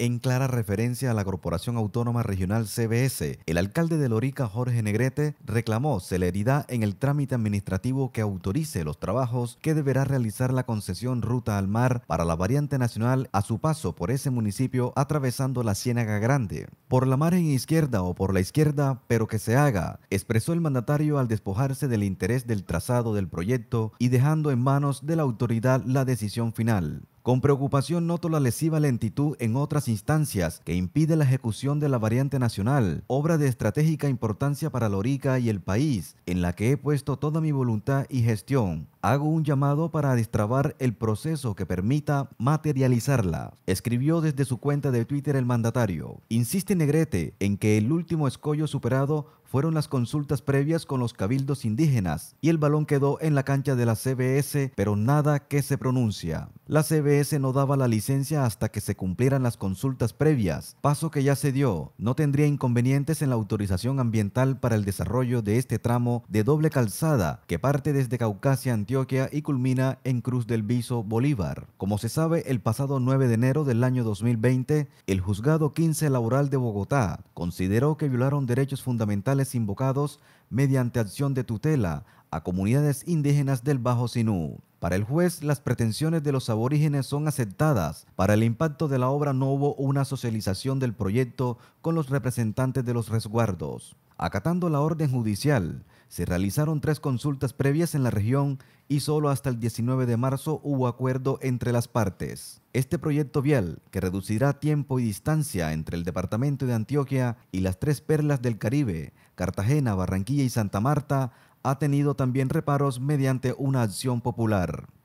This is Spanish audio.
en clara referencia a la Corporación Autónoma Regional CBS, el alcalde de Lorica, Jorge Negrete, reclamó celeridad en el trámite administrativo que autorice los trabajos que deberá realizar la concesión Ruta al Mar para la variante nacional a su paso por ese municipio atravesando la Ciénaga Grande por la margen izquierda o por la izquierda, pero que se haga, expresó el mandatario al despojarse del interés del trazado del proyecto y dejando en manos de la autoridad la decisión final. Con preocupación noto la lesiva lentitud en otras instancias que impide la ejecución de la variante nacional, obra de estratégica importancia para Lorica y el país, en la que he puesto toda mi voluntad y gestión. Hago un llamado para destrabar el proceso que permita materializarla, escribió desde su cuenta de Twitter el mandatario. Insisten Negrete en que el último escollo superado fueron las consultas previas con los cabildos indígenas y el balón quedó en la cancha de la CBS, pero nada que se pronuncia. La CBS no daba la licencia hasta que se cumplieran las consultas previas, paso que ya se dio. No tendría inconvenientes en la autorización ambiental para el desarrollo de este tramo de doble calzada que parte desde Caucasia, Antioquia y culmina en Cruz del Viso, Bolívar. Como se sabe, el pasado 9 de enero del año 2020, el juzgado 15 laboral de Bogotá consideró que violaron derechos fundamentales invocados mediante acción de tutela a comunidades indígenas del Bajo Sinú. Para el juez, las pretensiones de los aborígenes son aceptadas. Para el impacto de la obra no hubo una socialización del proyecto con los representantes de los resguardos. Acatando la orden judicial, se realizaron tres consultas previas en la región y solo hasta el 19 de marzo hubo acuerdo entre las partes. Este proyecto vial, que reducirá tiempo y distancia entre el departamento de Antioquia y las tres perlas del Caribe, Cartagena, Barranquilla y Santa Marta, ha tenido también reparos mediante una acción popular.